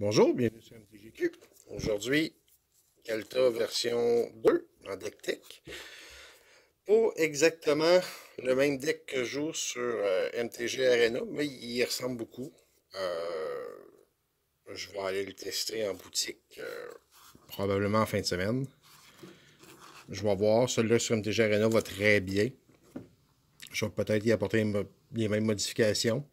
Bonjour, bienvenue sur MTGQ. Aujourd'hui, Calta version 2 en deck tech. Pas exactement le même deck que je joue sur euh, MTG Arena, mais il y ressemble beaucoup. Euh, je vais aller le tester en boutique euh, probablement en fin de semaine. Je vais voir. Celui-là sur MTG Arena va très bien. Je vais peut-être y apporter les mêmes modifications.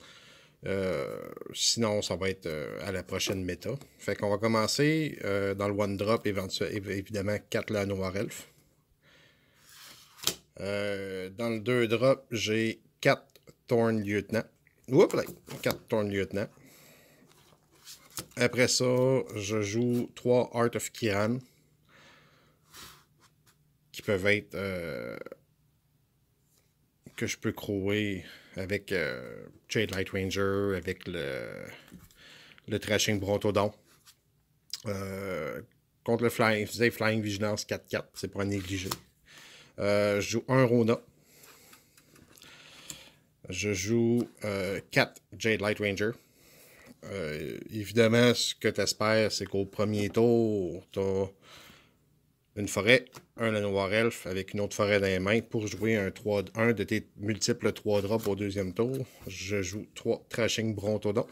Euh, sinon, ça va être euh, à la prochaine méta. Fait qu'on va commencer euh, dans le One Drop, évidemment, 4 la Noir Elf. dans le 2 Drop, j'ai 4 Torn Lieutenant. Oups, 4 Torn Lieutenant. Après ça, je joue 3 Art of Kiran qui peuvent être que je peux crouer avec Jade euh, Light Ranger, avec le, le Trashing Brontodon. Euh, contre le Flying, Flying Vigilance 4-4, c'est pas négliger. Euh, je joue un Rona. Je joue 4 Jade Light Ranger. évidemment, ce que tu espères, c'est qu'au premier tour, tu as une forêt, un le noir Elf avec une autre forêt dans les mains pour jouer un, 3, 1 de tes multiples 3 drops au deuxième tour. Je joue 3 Trashing Brontodon.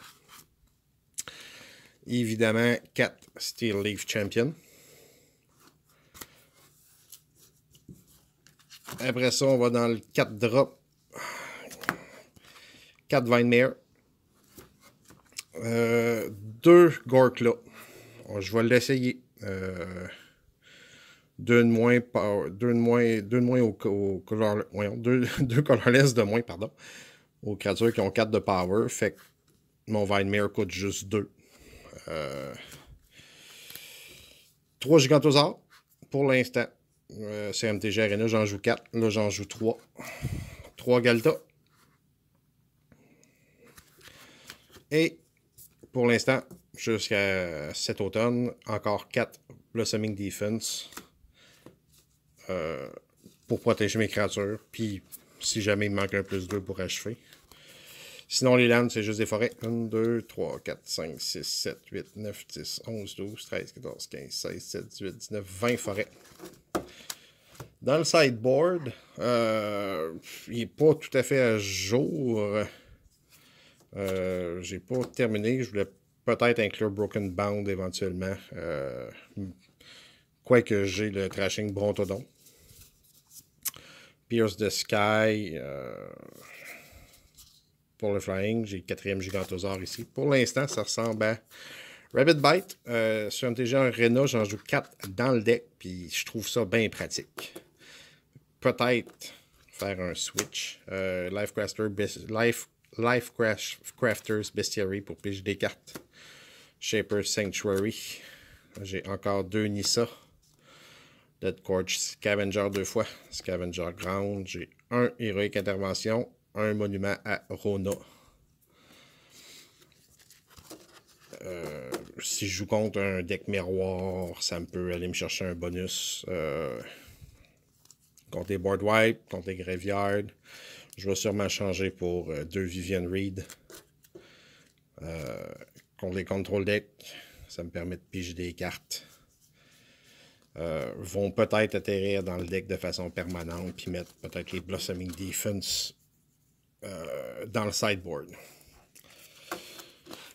Évidemment, 4 Steel Leaf Champion. Après ça, on va dans le 4 drop. 4 Vine Euh, 2 Gorkla. Je vais l'essayer. Euh, deux de moins, par, moins, au, colorless de moins, pardon, aux créatures qui ont 4 de power. Fait que mon Vinemere coûte juste 2. 3 euh, gigantosaures pour l'instant. Euh, C'est CMTG Arena, j'en joue 4. Là, j'en joue 3. 3 Galta. Et pour l'instant, jusqu'à cet automne, encore 4 Blossoming Defense. Euh, pour protéger mes créatures. Puis si jamais il me manque un plus 2 pour achever. Sinon, les landes, c'est juste des forêts. 1, 2, 3, 4, 5, 6, 7, 8, 9, 10, 11, 12, 13, 14, 15, 16, 17, 18, 19, 20 forêts. Dans le sideboard, euh, il n'est pas tout à fait à jour. Je euh, J'ai pas terminé. Je voulais peut-être inclure Broken Bound éventuellement. quoique j'ai le trashing Brontodon. Pierce the Sky. Euh, pour le flying, j'ai le quatrième gigantosaur ici. Pour l'instant, ça ressemble à Rabbit Bite. Euh, sur MTG Renault, j'en joue quatre dans le deck, puis je trouve ça bien pratique. Peut-être faire un switch. Euh, Life, Life, Crafters Bestiary pour piger des cartes. Shaper Sanctuary. J'ai encore deux Nissa. Dead Corch Scavenger deux fois. Scavenger Ground. J'ai un Héroïque Intervention, un Monument à Rona. Euh, si je joue contre un deck miroir, ça me peut aller me chercher un bonus. Euh, contre les Board Wipe, contre les Graveyard. Je vais sûrement changer pour euh, deux Vivian Reed. contre les Control Deck, ça me permet de piger des cartes. Euh, vont peut-être atterrir dans le deck de façon permanente, puis mettre peut-être les Blossoming Defense euh, dans le sideboard.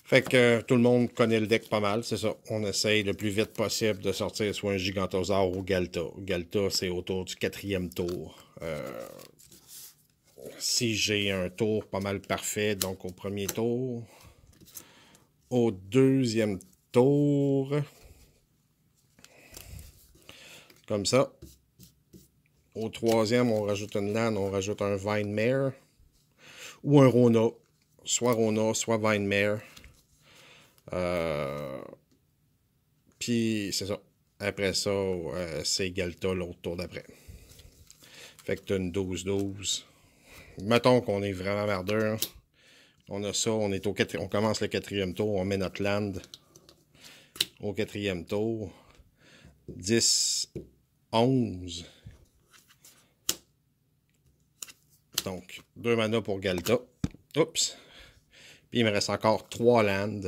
Fait que euh, tout le monde connaît le deck pas mal, c'est ça. On essaye le plus vite possible de sortir soit un Gigantosaur ou Galta. Galta, c'est autour du quatrième tour. si j'ai un tour pas mal parfait, donc au premier tour, au deuxième tour, comme ça. Au troisième, on rajoute une LAN, on rajoute un vine Vinemare ou un Rona. Soit Rona, soit vine Euh... Puis, c'est ça. Après ça, euh, c'est Galta l'autre tour d'après. Fait que tu une 12-12. Mettons qu'on est vraiment mardeur. Hein. On a ça, on, est au on commence le quatrième tour, on met notre land au quatrième tour. 10 11. Donc, deux manas pour Galta. Oups. Puis il me reste encore trois lands.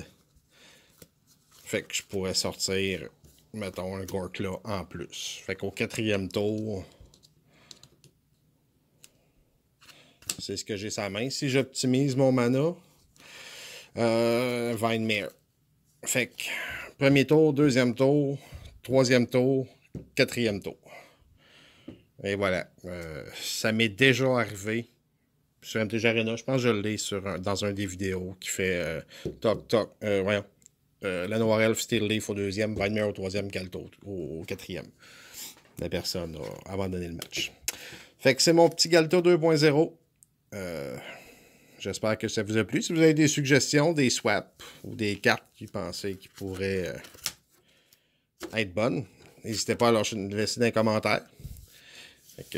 Fait que je pourrais sortir, mettons, un Gorkla en plus. Fait qu'au quatrième tour, c'est ce que j'ai sa main. Si j'optimise mon mana, euh, Vinemere. Fait que premier tour, deuxième tour, troisième tour, quatrième tour. Et voilà. Euh, ça m'est déjà arrivé sur MTG Arena. Je pense que je l'ai sur dans un des vidéos qui fait toc euh, toc. Euh, voyons. la Noir Elf, Steel Leaf au deuxième, Wagner au troisième, Galto au, quatrième. La personne a abandonné le match. Fait que c'est mon petit Galto 2.0. J'espère que ça vous a plu. Si vous avez des suggestions, des swaps ou des cartes qui pensaient qui pourraient être bonnes, N'hésitez pas à lâcher une un dans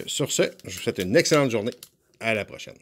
sur ce, je vous souhaite une excellente journée. À la prochaine.